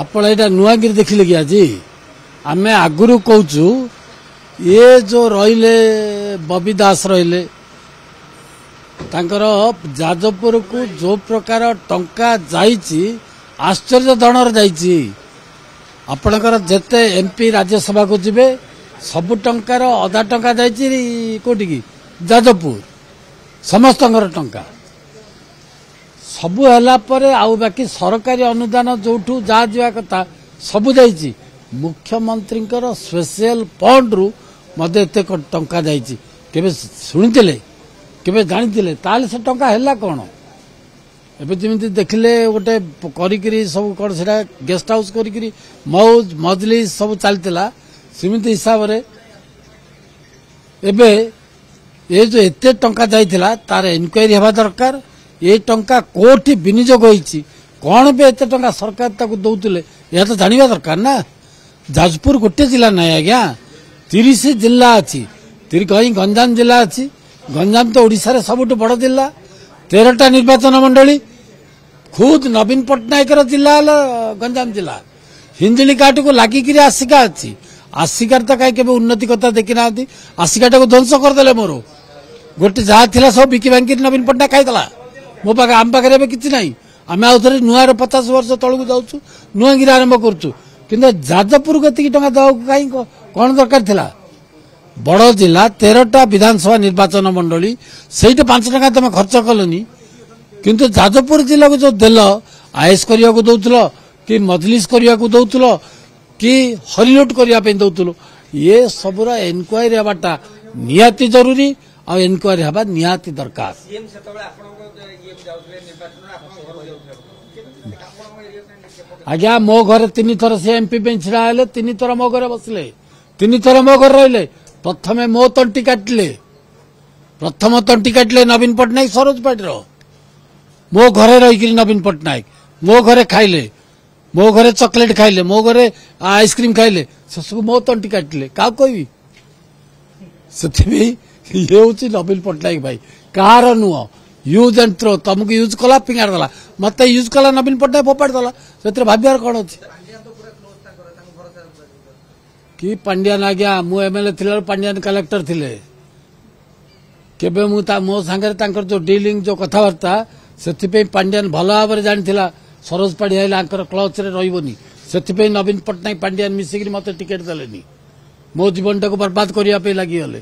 ଆପଣ ଏଇଟା ନୂଆଗିରି ଦେଖିଲେ କି ଆଜି ଆମେ ଆଗରୁ କହୁଛୁ ଇଏ ଯୋଉ ରହିଲେ ବବି ଦାସ ରହିଲେ ତାଙ୍କର ଯାଜପୁରକୁ ଯୋଉ ପ୍ରକାର ଟଙ୍କା ଯାଇଛି ଆଶ୍ଚର୍ଯ୍ୟ ଧରଣର ଯାଇଛି ଆପଣଙ୍କର ଯେତେ ଏମପି ରାଜ୍ୟସଭାକୁ ଯିବେ ସବୁ ଟଙ୍କାର ଅଧା ଟଙ୍କା ଯାଇଛି କୋଉଠିକି ଯାଜପୁର ସମସ୍ତଙ୍କର ଟଙ୍କା ସବୁ ହେଲା ପରେ ଆଉ ବାକି ସରକାରୀ ଅନୁଦାନ ଯୋଉଠୁ ଯାହା ଯିବା କଥା ସବୁ ଯାଇଛି ମୁଖ୍ୟମନ୍ତ୍ରୀଙ୍କର ସ୍ପେଶିଆଲ ଫଣ୍ଡରୁ ମଧ୍ୟ ଏତେ ଟଙ୍କା ଯାଇଛି କେବେ ଶୁଣିଥିଲେ କେବେ ଜାଣିଥିଲେ ତାହେଲେ ସେ ଟଙ୍କା ହେଲା କ'ଣ ଏବେ ଯେମିତି ଦେଖିଲେ ଗୋଟେ କରିକିରି ସବୁ କ'ଣ ସେଟା ଗେଷ୍ଟ ହାଉସ୍ କରିକିରି ମଉଜ ମଜଲିସ ସବୁ ଚାଲିଥିଲା ସେମିତି ହିସାବରେ ଏବେ ଏ ଯେଉଁ ଏତେ ଟଙ୍କା ଯାଇଥିଲା ତାର ଇନକ୍ୱାରୀ ହେବା ଦରକାର ଏଇ ଟଙ୍କା କୋଉଠି ବିନିଯୋଗ ହୋଇଛି କ'ଣ ବି ଏତେ ଟଙ୍କା ସରକାର ତାକୁ ଦେଉଥିଲେ ଏହା ତ ଜାଣିବା ଦରକାର ନା ଯାଜପୁର ଗୋଟିଏ ଜିଲ୍ଲା ନାହିଁ ଆଜ୍ଞା ତିରିଶ ଜିଲ୍ଲା ଅଛି କହିଁ ଗଞ୍ଜାମ ଜିଲ୍ଲା ଅଛି ଗଞ୍ଜାମ ତ ଓଡ଼ିଶାରେ ସବୁଠୁ ବଡ଼ ଜିଲ୍ଲା ତେରଟା ନିର୍ବାଚନ ମଣ୍ଡଳୀ ଖୁଦ୍ ନବୀନ ପଟ୍ଟନାୟକର ଜିଲ୍ଲା ହେଲା ଗଞ୍ଜାମ ଜିଲ୍ଲା ହିଞ୍ଜିଳିକାଟକୁ ଲାଗିକିରି ଆସିକା ଅଛି ଆସିକାର ତ କାହିଁ କେବେ ଉନ୍ନତି କଥା ଦେଖିନାହାନ୍ତି ଆସିକାଟାକୁ ଧ୍ୱଂସ କରିଦେଲେ ମୋର ଗୋଟେ ଯାହା ଥିଲା ସବୁ ବିକି ଭାଙ୍ଗିକି ନବୀନ ପଟ୍ଟନାୟକ ଖାଇଦେଲା ମୋ ପାଖେ ଆମ ପାଖରେ ଏବେ କିଛି ନାହିଁ ଆମେ ଆଉ ଥରେ ନୂଆର ପଚାଶ ବର୍ଷ ତଳକୁ ଯାଉଛୁ ନୂଆ ଗିରି ଆରମ୍ଭ କରୁଛୁ କିନ୍ତୁ ଯାଜପୁରକୁ ଏତିକି ଟଙ୍କା ଦେବାକୁ କାହିଁ କ'ଣ ଦରକାର ଥିଲା ବଡ଼ ଜିଲ୍ଲା ତେରଟା ବିଧାନସଭା ନିର୍ବାଚନ ମଣ୍ଡଳୀ ସେଇଠି ପାଞ୍ଚ ଟଙ୍କା ତମେ ଖର୍ଚ୍ଚ କଲନି କିନ୍ତୁ ଯାଜପୁର ଜିଲ୍ଲାକୁ ଯୋଉ ଦେଲ ଆଏସ୍ କରିବାକୁ ଦଉଥିଲ କି ମଜଲିସ୍ କରିବାକୁ ଦଉଥିଲ କି ହରିଲୁଟ୍ କରିବା ପାଇଁ ଦଉଥିଲ ଇଏ ସବୁର ଏନକ୍ୱାରି ହେବାଟା ନିହାତି ଜରୁରୀ ଆଉ ଏନକ୍ୱାରି ହେବା ନିହାତି ଦରକାର ଆଜ୍ଞା ମୋ ଘରେ ତିନିଥର ସେ ଏମ୍ପି ପାଇଁ ଛିଡ଼ା ହେଲେ ତିନିଥର ମୋ ଘରେ ବସିଲେ ତିନିଥର ମୋ ଘରେ ରହିଲେ ପ୍ରଥମେ ମୋ ତଣ୍ଟି କାଟିଲେ ପ୍ରଥମ ତଣ୍ଟି କାଟିଲେ ନବୀନ ପଟ୍ଟନାୟକ ସରୋଜ ପାଟିର ମୋ ଘରେ ରହିକିରି ନବୀନ ପଟ୍ଟନାୟକ ମୋ ଘରେ ଖାଇଲେ ମୋ ଘରେ ଚକୋଲେଟ୍ ଖାଇଲେ ମୋ ଘରେ ଆଇସ୍କ୍ରିମ୍ ଖାଇଲେ ସେସବୁ ମୋ ତଣ୍ଟି କାଟିଲେ କାହାକୁ କହିବି ସେଥିପାଇଁ ଇଏ ହେଉଛି ନବୀନ ପଟ୍ଟନାୟକ ଭାଇ କାହାର ନୁହଁ ୟୁଜ୍ ଆଣ୍ଡ ଥ୍ରୋ ତମକୁ ୟୁଜ୍ କଲା ଫିଙ୍ଗାର ଦେଲା ମତେ ୟୁଜ୍ କଲା ନବୀନ ପଟ୍ଟନାୟକ ଫୋପାଡ଼ି ଦେଲା ସେଥିରେ ଭାବିବାର କ'ଣ ଅଛି କି ପାଣ୍ଡିଆନ ଆଜ୍ଞା ମୁଁ ଏମ୍ଏଲ୍ଏ ଥିଲାବେଳେ ପାଣ୍ଡିଆନ କଲେକ୍ଟର ଥିଲେ କେବେ ମୁଁ ତା ମୋ ସାଙ୍ଗରେ ତାଙ୍କର ଯେଉଁ ଡିଲିଂ ଯେଉଁ କଥାବାର୍ତ୍ତା ସେଥିପାଇଁ ପାଣ୍ଡିଆନ ଭଲ ଭାବରେ ଜାଣିଥିଲା ସରୋଜ ପାଢ଼ିଆ ହେଲେ ଆଙ୍କର କ୍ଲଚ୍ରେ ରହିବନି ସେଥିପାଇଁ ନବୀନ ପଟ୍ଟନାୟକ ପାଣ୍ଡିଆନ ମିଶିକିରି ମୋତେ ଟିକେଟ୍ ଦେଲେନି ମୋ ଜୀବନଟାକୁ ବର୍ବାଦ କରିବା ପାଇଁ ଲାଗିଗଲେ